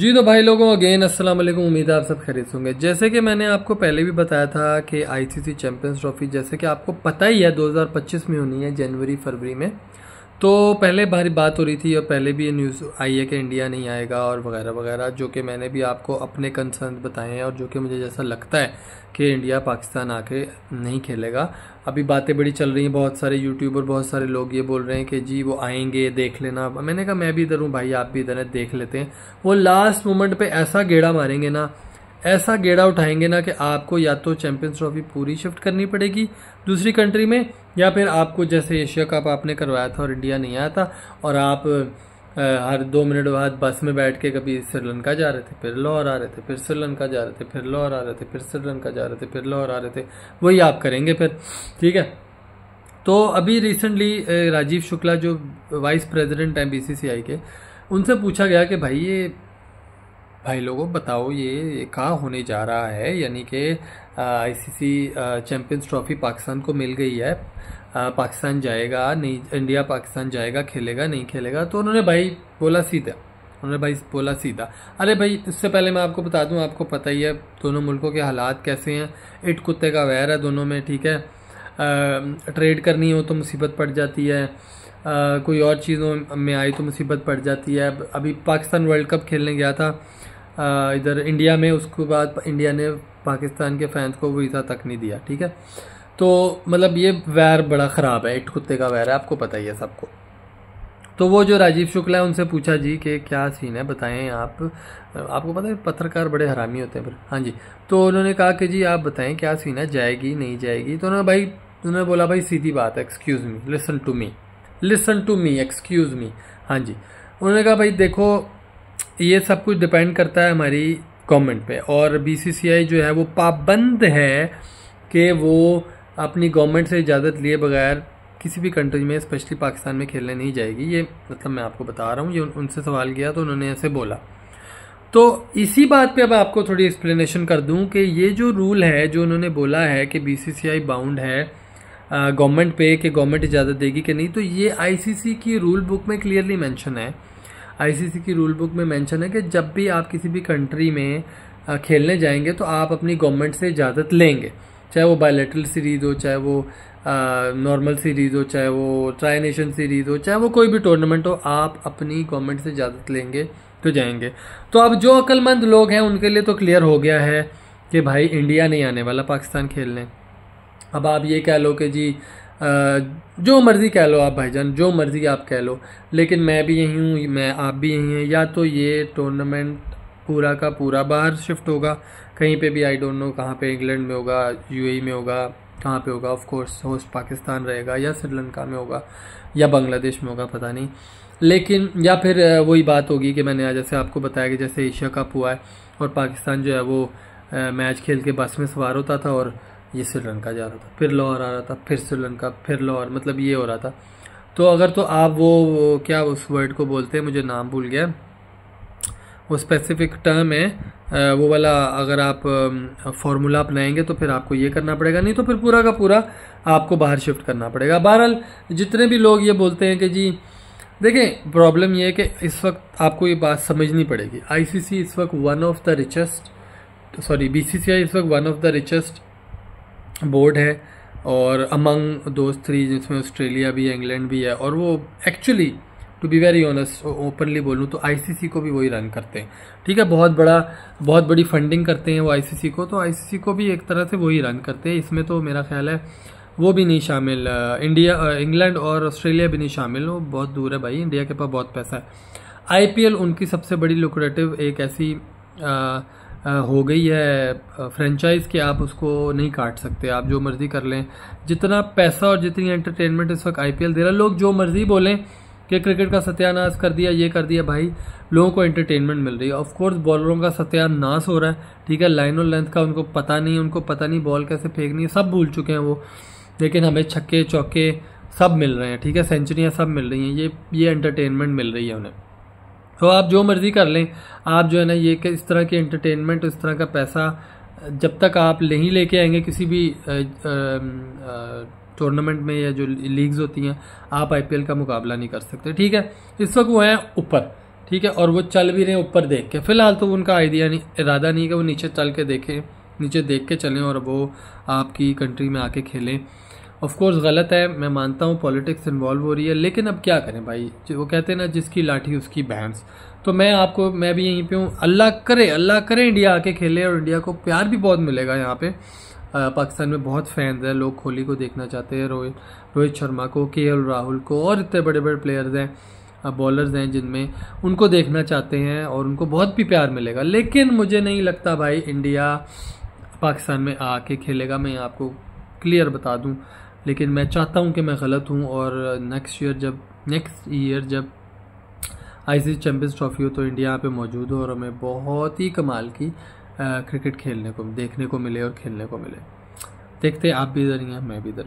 जी तो भाई लोगों अगेन अस्सलाम वालेकुम उम्मीद है आप सब खरीद होंगे जैसे कि मैंने आपको पहले भी बताया था कि आईसीसी चैंपियंस ट्रॉफी जैसे कि आपको पता ही है 2025 में होनी है जनवरी फरवरी में तो पहले भारी बात हो रही थी और पहले भी ये न्यूज़ आई है कि इंडिया नहीं आएगा और वगैरह वगैरह जो कि मैंने भी आपको अपने कंसर्न बताए हैं और जो कि मुझे जैसा लगता है कि इंडिया पाकिस्तान आके नहीं खेलेगा अभी बातें बड़ी चल रही हैं बहुत सारे यूट्यूबर बहुत सारे लोग ये बोल रहे हैं कि जी वो आएंगे देख लेना मैंने कहा मैं भी इधर हूँ भाई आप भी इधर है देख लेते हैं वो लास्ट मोमेंट पर ऐसा गेड़ा मारेंगे ना ऐसा गेड़ा उठाएंगे ना कि आपको या तो चैंपियंस ट्रॉफी पूरी शिफ्ट करनी पड़ेगी दूसरी कंट्री में या फिर आपको जैसे एशिया कप आपने करवाया था और इंडिया नहीं आया था और आप हर दो मिनट बाद बस में बैठ के कभी श्रीलंका जा रहे थे फिर लाहौर आ रहे थे फिर श्रीलंका जा रहे थे फिर लाहौर आ रहे थे फिर श्रीलंका जा रहे थे फिर लाहौर आ रहे थे वही आप करेंगे फिर ठीक है तो अभी रिसेंटली राजीव शुक्ला जो वाइस प्रेसिडेंट हैं बीसीसीआई के उनसे पूछा गया कि भाई ये भाई लोगों बताओ ये कहाँ होने जा रहा है यानी कि आईसीसी चैम्पियंस ट्रॉफ़ी पाकिस्तान को मिल गई है पाकिस्तान जाएगा नहीं इंडिया पाकिस्तान जाएगा खेलेगा नहीं खेलेगा तो उन्होंने भाई बोला सीधा उन्होंने भाई बोला सीधा अरे भाई इससे पहले मैं आपको बता दूं आपको पता ही है दोनों मुल्कों के हालात कैसे हैं इट कुत्ते का वैर है दोनों में ठीक है ट्रेड करनी हो तो मुसीबत पड़ जाती है आ, कोई और चीज़ों में आई तो मुसीबत पड़ जाती है अभी पाकिस्तान वर्ल्ड कप खेलने गया था इधर इंडिया में उसके बाद इंडिया ने पाकिस्तान के फैंस को वीज़ा तक नहीं दिया ठीक है तो मतलब ये वैर बड़ा ख़राब है एक कुत्ते का वैर है आपको पता ही है सबको तो वो जो राजीव शुक्ला है उनसे पूछा जी कि क्या सीन है बताएं आप आपको पता है पत्रकार बड़े हरामी होते हैं फिर हाँ जी तो उन्होंने कहा कि जी आप बताएं क्या सीन है जाएगी नहीं जाएगी तो उन्होंने भाई उन्होंने बोला भाई सीधी बात है excuse me listen to me listen to me excuse me हाँ जी उन्होंने कहा भाई देखो ये सब कुछ डिपेंड करता है हमारी गवर्नमेंट पे और बीसीसीआई जो है वो पाबंद है कि वो अपनी गवर्नमेंट से इजाज़त लिए बगैर किसी भी कंट्री में स्पेशली पाकिस्तान में खेलने नहीं जाएगी ये मतलब मैं आपको बता रहा हूँ ये उनसे सवाल किया तो उन्होंने ऐसे बोला तो इसी बात पे अब आपको थोड़ी एक्सप्लेनेशन कर दूँ कि ये जो रूल है जो उन्होंने बोला है कि बीसीसीआई बाउंड है गवर्नमेंट पे कि गवर्नमेंट इजाज़त देगी कि नहीं तो ये आईसीसी की रूल बुक में क्लियरली मेंशन है आईसीसी की रूल बुक में मेंशन है कि जब भी आप किसी भी कंट्री में खेलने जाएंगे तो आप अपनी गवर्नमेंट से इजाज़त लेंगे चाहे वो बायोलेट्रल सीरीज़ हो चाहे वो नॉर्मल सीरीज़ हो चाहे वो ट्राई नेशन सीरीज़ हो चाहे वो कोई भी टूर्नामेंट हो आप अपनी गवर्नमेंट से इजाज़त लेंगे तो जाएंगे तो अब जो अक्लमंद लोग हैं उनके लिए तो क्लियर हो गया है कि भाई इंडिया नहीं आने वाला पाकिस्तान खेलने अब आप ये कह लो कि जी जो मर्ज़ी कह लो आप भाईजान जो मर्ज़ी आप कह लो लेकिन मैं भी यहीं हूँ मैं आप भी यहीं हैं या तो ये टूर्नामेंट पूरा का पूरा बाहर शिफ्ट होगा कहीं पे भी आई डोंट नो कहाँ पे इंग्लैंड में होगा यूएई e में होगा कहाँ पे होगा ऑफ कोर्स होस्ट पाकिस्तान रहेगा या श्रीलंका में होगा या बांग्लादेश में होगा पता नहीं लेकिन या फिर वही बात होगी कि मैंने आज जैसे आपको बताया कि जैसे एशिया कप हुआ है और पाकिस्तान जो है वो मैच खेल के बस में सवार होता था और ये श्रीलंका जा रहा था फिर लाहौर आ रहा था फिर श्रीलंका फिर लाहौर मतलब ये हो रहा था तो अगर तो आप वो क्या उस वर्ड को बोलते हैं मुझे नाम भूल गया वो स्पेसिफिक टर्म है वो वाला अगर आप फार्मूला अपनाएंगे तो फिर आपको ये करना पड़ेगा नहीं तो फिर पूरा का पूरा आपको बाहर शिफ्ट करना पड़ेगा बहरहाल जितने भी लोग ये बोलते हैं कि जी देखें प्रॉब्लम ये है कि इस वक्त आपको ये बात समझनी पड़ेगी आईसीसी इस वक्त one of the richest sorry BCCI इस वक्त one of the richest board है और अमंग दोस्त थ्री जिसमें ऑस्ट्रेलिया भी है इंग्लैंड भी है और वो actually to be very honest openly बोलूँ तो आईसीसी को भी वही रन करते हैं ठीक है बहुत बड़ा बहुत बड़ी फंडिंग करते हैं वो आईसीसी को तो आईसीसी को भी एक तरह से वही रन करते हैं इसमें तो मेरा ख्याल है वो भी नहीं शामिल इंडिया इंग्लैंड और ऑस्ट्रेलिया भी नहीं शामिल वो बहुत दूर है भाई इंडिया के पास बहुत पैसा है आई उनकी सबसे बड़ी लुक्रेटिव एक ऐसी आ, हो गई है फ्रेंचाइज के आप उसको नहीं काट सकते आप जो मर्ज़ी कर लें जितना पैसा और जितनी एंटरटेनमेंट इस वक्त आईपीएल दे रहा है लोग जो मर्ज़ी बोलें कि क्रिकेट का सत्यानाश कर दिया ये कर दिया भाई लोगों को एंटरटेनमेंट मिल रही है ऑफकोर्स बॉलरों का सत्यानाश हो रहा है ठीक है लाइन और लेंथ का उनको पता नहीं उनको पता नहीं बॉल कैसे फेंकनी है सब भूल चुके हैं वो लेकिन हमें छक्के चौके सब मिल रहे हैं ठीक है सेंचुरियाँ सब मिल रही हैं ये ये एंटरटेनमेंट मिल रही है उन्हें तो आप जो मर्ज़ी कर लें आप जो है ना ये कि इस तरह के एंटरटेनमेंट इस तरह का पैसा जब तक आप नहीं लेके आएंगे किसी भी टूर्नामेंट में या जो लीग्स होती हैं आप आईपीएल का मुकाबला नहीं कर सकते ठीक है इस वक्त वो हैं ऊपर ठीक है और वो चल भी रहे हैं ऊपर देख के फ़िलहाल तो उनका आइडिया नहीं इरादा नहीं कि वो नीचे चल के देखें नीचे देख के चलें और वो आपकी कंट्री में आके खेलें ऑफकोर्स गलत है मैं मानता हूँ पॉलिटिक्स इन्वॉल्व हो रही है लेकिन अब क्या करें भाई वो कहते हैं ना जिसकी लाठी उसकी भैंस तो मैं आपको मैं भी यहीं पे हूँ अल्लाह करे अल्लाह करे इंडिया आके खेले और इंडिया को प्यार भी बहुत मिलेगा यहाँ पे पाकिस्तान में बहुत फैंस हैं लोग कोहली को देखना चाहते हैं रोहित रोहित शर्मा को के राहुल को और इतने बड़े बड़े प्लेयर्स हैं बॉलर्स हैं जिनमें उनको देखना चाहते हैं और उनको बहुत भी प्यार मिलेगा लेकिन मुझे नहीं लगता भाई इंडिया पाकिस्तान में आके खेलेगा मैं आपको क्लियर बता दूं लेकिन मैं चाहता हूँ कि मैं गलत हूँ और नेक्स्ट ईयर जब नेक्स्ट ईयर जब आईसीसी चैम्पियंस ट्रॉफी हो तो इंडिया यहाँ पे मौजूद हो और हमें बहुत ही कमाल की क्रिकेट खेलने को देखने को मिले और खेलने को मिले देखते आप भी इधर ही हैं मैं भी इधर